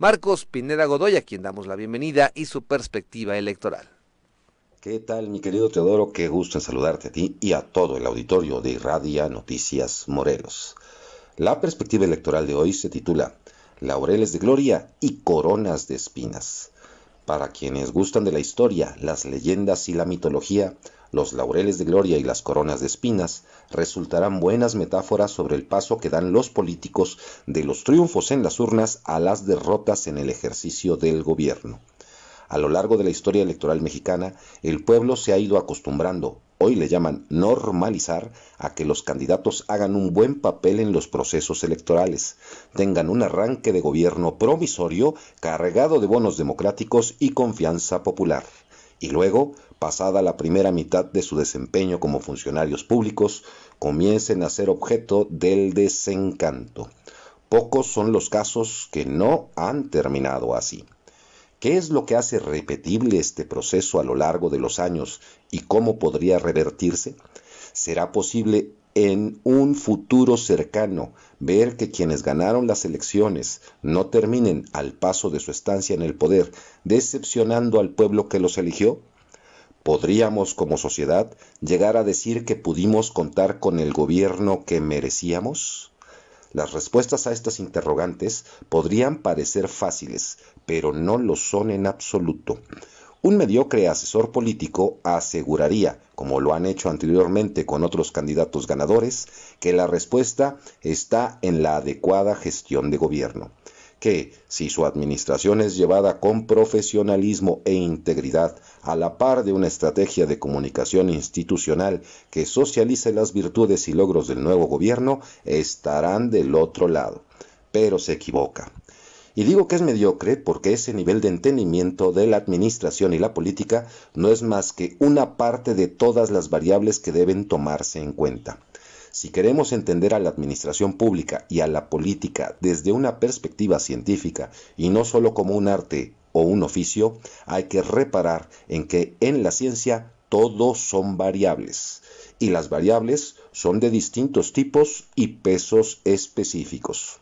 Marcos Pineda Godoy, a quien damos la bienvenida y su perspectiva electoral. ¿Qué tal, mi querido Teodoro? Qué gusto en saludarte a ti y a todo el auditorio de Radia Noticias Morelos. La perspectiva electoral de hoy se titula Laureles de Gloria y Coronas de Espinas. Para quienes gustan de la historia, las leyendas y la mitología, los laureles de gloria y las coronas de espinas resultarán buenas metáforas sobre el paso que dan los políticos de los triunfos en las urnas a las derrotas en el ejercicio del gobierno. A lo largo de la historia electoral mexicana, el pueblo se ha ido acostumbrando, hoy le llaman normalizar, a que los candidatos hagan un buen papel en los procesos electorales, tengan un arranque de gobierno provisorio, cargado de bonos democráticos y confianza popular. Y luego, pasada la primera mitad de su desempeño como funcionarios públicos, comiencen a ser objeto del desencanto. Pocos son los casos que no han terminado así. ¿Qué es lo que hace repetible este proceso a lo largo de los años y cómo podría revertirse? ¿Será posible en un futuro cercano ver que quienes ganaron las elecciones no terminen al paso de su estancia en el poder decepcionando al pueblo que los eligió? ¿Podríamos como sociedad llegar a decir que pudimos contar con el gobierno que merecíamos? Las respuestas a estas interrogantes podrían parecer fáciles, pero no lo son en absoluto. Un mediocre asesor político aseguraría, como lo han hecho anteriormente con otros candidatos ganadores, que la respuesta está en la adecuada gestión de gobierno, que si su administración es llevada con profesionalismo e integridad, a la par de una estrategia de comunicación institucional que socialice las virtudes y logros del nuevo gobierno, estarán del otro lado. Pero se equivoca. Y digo que es mediocre porque ese nivel de entendimiento de la administración y la política no es más que una parte de todas las variables que deben tomarse en cuenta. Si queremos entender a la administración pública y a la política desde una perspectiva científica y no solo como un arte o un oficio, hay que reparar en que en la ciencia todos son variables y las variables son de distintos tipos y pesos específicos.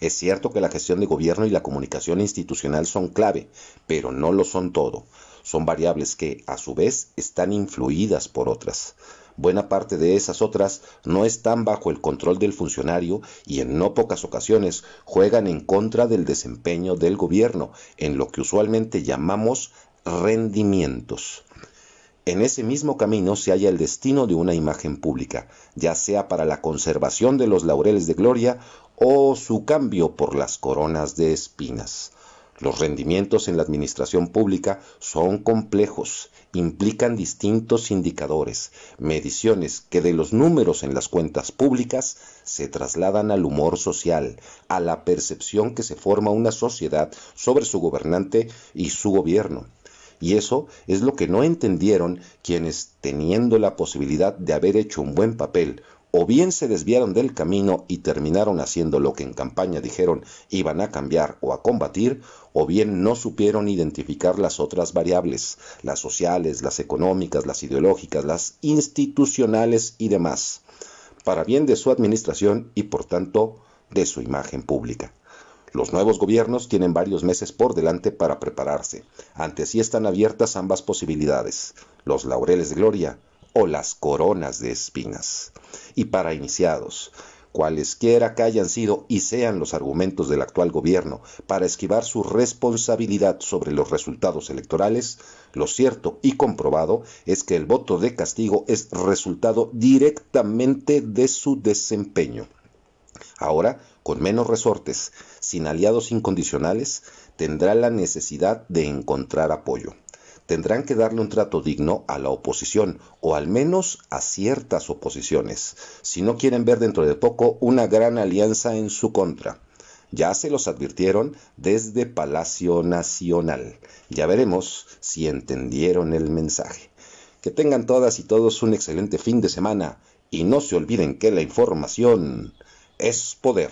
Es cierto que la gestión de gobierno y la comunicación institucional son clave, pero no lo son todo. Son variables que, a su vez, están influidas por otras. Buena parte de esas otras no están bajo el control del funcionario y en no pocas ocasiones juegan en contra del desempeño del gobierno, en lo que usualmente llamamos rendimientos. En ese mismo camino se halla el destino de una imagen pública, ya sea para la conservación de los laureles de gloria o su cambio por las coronas de espinas. Los rendimientos en la administración pública son complejos, implican distintos indicadores, mediciones que de los números en las cuentas públicas se trasladan al humor social, a la percepción que se forma una sociedad sobre su gobernante y su gobierno. Y eso es lo que no entendieron quienes, teniendo la posibilidad de haber hecho un buen papel, o bien se desviaron del camino y terminaron haciendo lo que en campaña dijeron iban a cambiar o a combatir, o bien no supieron identificar las otras variables, las sociales, las económicas, las ideológicas, las institucionales y demás, para bien de su administración y por tanto de su imagen pública. Los nuevos gobiernos tienen varios meses por delante para prepararse. Ante sí están abiertas ambas posibilidades, los laureles de gloria o las coronas de espinas. Y para iniciados, cualesquiera que hayan sido y sean los argumentos del actual gobierno para esquivar su responsabilidad sobre los resultados electorales, lo cierto y comprobado es que el voto de castigo es resultado directamente de su desempeño. Ahora, con menos resortes, sin aliados incondicionales, tendrá la necesidad de encontrar apoyo tendrán que darle un trato digno a la oposición, o al menos a ciertas oposiciones, si no quieren ver dentro de poco una gran alianza en su contra. Ya se los advirtieron desde Palacio Nacional. Ya veremos si entendieron el mensaje. Que tengan todas y todos un excelente fin de semana y no se olviden que la información es poder.